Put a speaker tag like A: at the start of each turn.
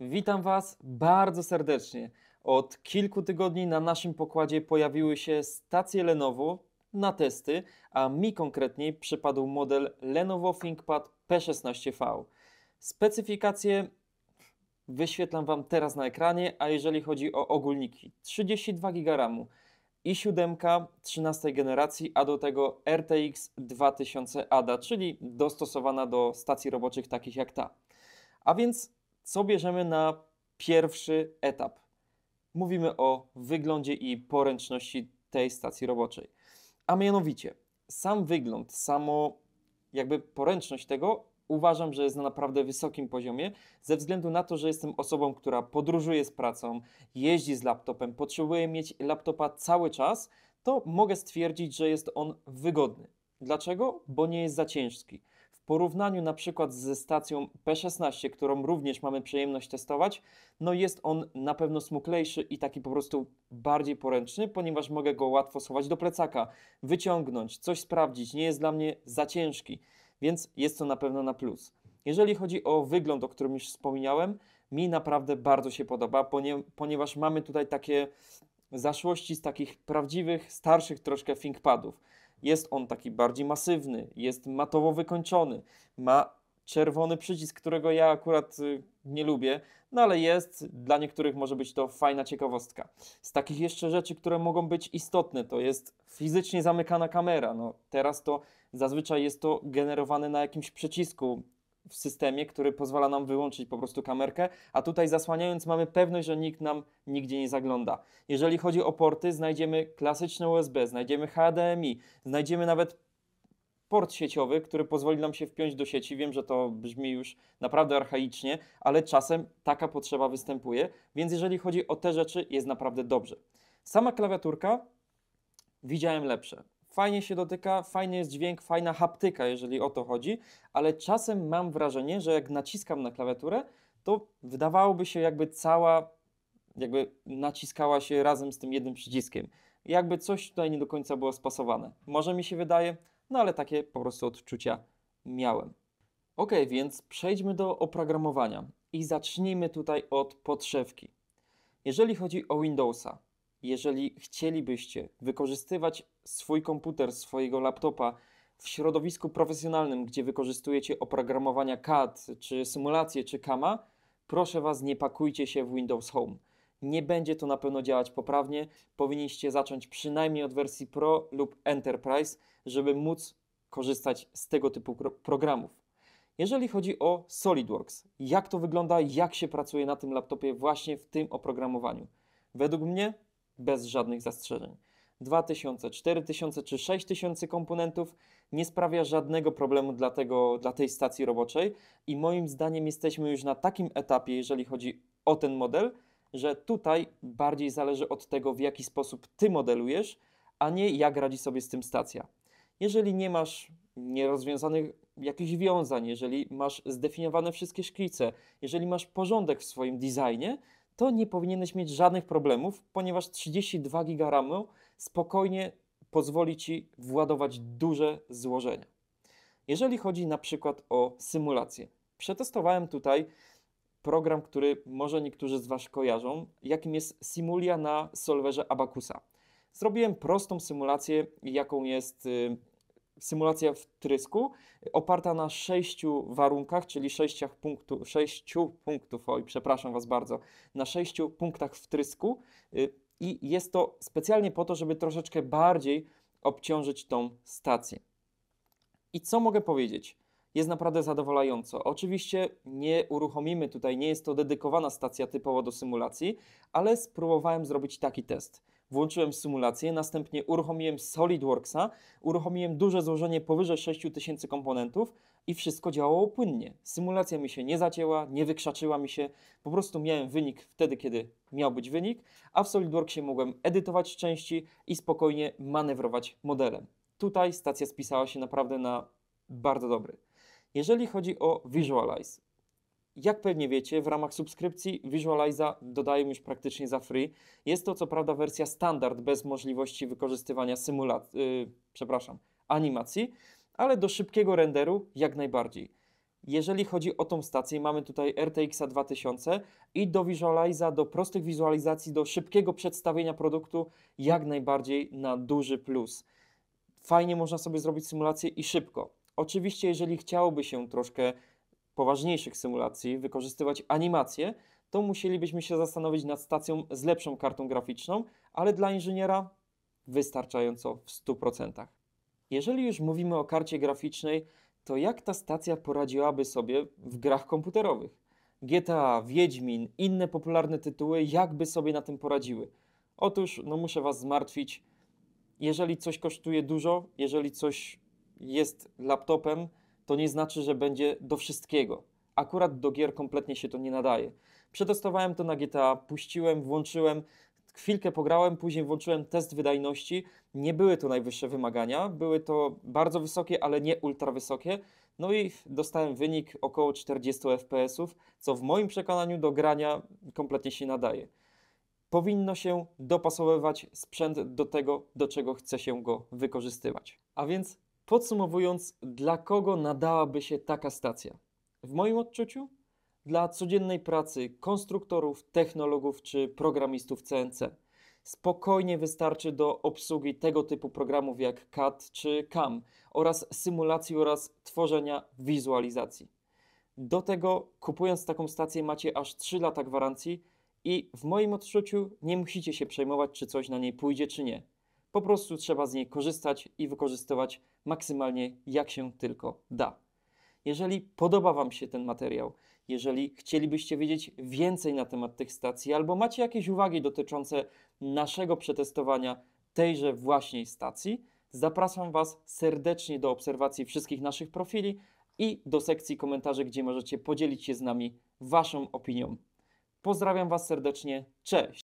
A: Witam Was bardzo serdecznie. Od kilku tygodni na naszym pokładzie pojawiły się stacje Lenovo na testy, a mi konkretniej przypadł model Lenovo ThinkPad P16V. Specyfikacje wyświetlam Wam teraz na ekranie, a jeżeli chodzi o ogólniki, 32 GB i 7 13 generacji, a do tego RTX 2000 ADA, czyli dostosowana do stacji roboczych takich jak ta. A więc co bierzemy na pierwszy etap? Mówimy o wyglądzie i poręczności tej stacji roboczej. A mianowicie, sam wygląd, samo jakby poręczność tego uważam, że jest na naprawdę wysokim poziomie, ze względu na to, że jestem osobą, która podróżuje z pracą, jeździ z laptopem, potrzebuje mieć laptopa cały czas, to mogę stwierdzić, że jest on wygodny. Dlaczego? Bo nie jest za ciężki porównaniu na przykład ze stacją P16, którą również mamy przyjemność testować, no jest on na pewno smuklejszy i taki po prostu bardziej poręczny, ponieważ mogę go łatwo schować do plecaka, wyciągnąć, coś sprawdzić, nie jest dla mnie za ciężki, więc jest to na pewno na plus. Jeżeli chodzi o wygląd, o którym już wspomniałem, mi naprawdę bardzo się podoba, ponieważ mamy tutaj takie zaszłości z takich prawdziwych, starszych troszkę ThinkPadów jest on taki bardziej masywny, jest matowo wykończony, ma czerwony przycisk, którego ja akurat y, nie lubię, no ale jest, dla niektórych może być to fajna ciekawostka. Z takich jeszcze rzeczy, które mogą być istotne, to jest fizycznie zamykana kamera. No, teraz to zazwyczaj jest to generowane na jakimś przycisku w systemie, który pozwala nam wyłączyć po prostu kamerkę, a tutaj zasłaniając mamy pewność, że nikt nam nigdzie nie zagląda. Jeżeli chodzi o porty, znajdziemy klasyczne USB, znajdziemy HDMI, znajdziemy nawet port sieciowy, który pozwoli nam się wpiąć do sieci. Wiem, że to brzmi już naprawdę archaicznie, ale czasem taka potrzeba występuje, więc jeżeli chodzi o te rzeczy, jest naprawdę dobrze. Sama klawiaturka widziałem lepsze fajnie się dotyka, fajny jest dźwięk, fajna haptyka, jeżeli o to chodzi, ale czasem mam wrażenie, że jak naciskam na klawiaturę, to wydawałoby się jakby cała, jakby naciskała się razem z tym jednym przyciskiem. Jakby coś tutaj nie do końca było spasowane. Może mi się wydaje, no ale takie po prostu odczucia miałem. Ok, więc przejdźmy do oprogramowania i zacznijmy tutaj od podszewki. Jeżeli chodzi o Windowsa, jeżeli chcielibyście wykorzystywać swój komputer, swojego laptopa w środowisku profesjonalnym, gdzie wykorzystujecie oprogramowania CAD, czy symulacje, czy Kama, proszę Was, nie pakujcie się w Windows Home. Nie będzie to na pewno działać poprawnie. Powinniście zacząć przynajmniej od wersji Pro lub Enterprise, żeby móc korzystać z tego typu programów. Jeżeli chodzi o SolidWorks, jak to wygląda, jak się pracuje na tym laptopie właśnie w tym oprogramowaniu? Według mnie bez żadnych zastrzeżeń. 2000, 4000 czy 6000 komponentów nie sprawia żadnego problemu dla, tego, dla tej stacji roboczej i moim zdaniem jesteśmy już na takim etapie, jeżeli chodzi o ten model, że tutaj bardziej zależy od tego, w jaki sposób ty modelujesz, a nie jak radzi sobie z tym stacja. Jeżeli nie masz nierozwiązanych jakichś wiązań, jeżeli masz zdefiniowane wszystkie szklice, jeżeli masz porządek w swoim designie, to nie powinieneś mieć żadnych problemów, ponieważ 32 GB RAMu spokojnie pozwoli Ci władować duże złożenia. Jeżeli chodzi na przykład o symulację, przetestowałem tutaj program, który może niektórzy z Was kojarzą, jakim jest Simulia na solwerze Abacusa. Zrobiłem prostą symulację, jaką jest y, symulacja wtrysku oparta na sześciu warunkach, czyli sześciach punktu, sześciu punktów, oj, przepraszam Was bardzo, na sześciu punktach wtrysku y, i jest to specjalnie po to, żeby troszeczkę bardziej obciążyć tą stację. I co mogę powiedzieć? Jest naprawdę zadowalająco. Oczywiście nie uruchomimy tutaj, nie jest to dedykowana stacja typowo do symulacji, ale spróbowałem zrobić taki test. Włączyłem symulację, następnie uruchomiłem SolidWorksa, uruchomiłem duże złożenie powyżej 6000 komponentów i wszystko działało płynnie. Symulacja mi się nie zacięła, nie wykrzaczyła mi się, po prostu miałem wynik wtedy, kiedy miał być wynik, a w SolidWorksie mogłem edytować części i spokojnie manewrować modelem. Tutaj stacja spisała się naprawdę na bardzo dobry. Jeżeli chodzi o Visualize, jak pewnie wiecie, w ramach subskrypcji Visualiza dodaję już praktycznie za free. Jest to co prawda wersja standard bez możliwości wykorzystywania symulacji, yy, przepraszam, animacji, ale do szybkiego renderu jak najbardziej. Jeżeli chodzi o tą stację, mamy tutaj RTX 2000 i do Visualiza, do prostych wizualizacji, do szybkiego przedstawienia produktu jak najbardziej na duży plus. Fajnie można sobie zrobić symulację i szybko. Oczywiście, jeżeli chciałoby się troszkę poważniejszych symulacji wykorzystywać animacje, to musielibyśmy się zastanowić nad stacją z lepszą kartą graficzną, ale dla inżyniera wystarczająco w 100%. Jeżeli już mówimy o karcie graficznej, to jak ta stacja poradziłaby sobie w grach komputerowych? GTA, Wiedźmin, inne popularne tytuły, jakby sobie na tym poradziły? Otóż, no muszę Was zmartwić, jeżeli coś kosztuje dużo, jeżeli coś jest laptopem, to nie znaczy, że będzie do wszystkiego. Akurat do gier kompletnie się to nie nadaje. Przedostawałem to na GTA, puściłem, włączyłem, chwilkę pograłem, później włączyłem test wydajności. Nie były to najwyższe wymagania, były to bardzo wysokie, ale nie ultra wysokie. No i dostałem wynik około 40 fps, co w moim przekonaniu do grania kompletnie się nadaje. Powinno się dopasowywać sprzęt do tego, do czego chce się go wykorzystywać. A więc Podsumowując, dla kogo nadałaby się taka stacja? W moim odczuciu dla codziennej pracy konstruktorów, technologów czy programistów CNC. Spokojnie wystarczy do obsługi tego typu programów jak CAD czy CAM oraz symulacji oraz tworzenia wizualizacji. Do tego kupując taką stację macie aż 3 lata gwarancji i w moim odczuciu nie musicie się przejmować czy coś na niej pójdzie czy nie. Po prostu trzeba z niej korzystać i wykorzystywać maksymalnie jak się tylko da. Jeżeli podoba Wam się ten materiał, jeżeli chcielibyście wiedzieć więcej na temat tych stacji albo macie jakieś uwagi dotyczące naszego przetestowania tejże właśnie stacji, zapraszam Was serdecznie do obserwacji wszystkich naszych profili i do sekcji komentarzy, gdzie możecie podzielić się z nami Waszą opinią. Pozdrawiam Was serdecznie, cześć!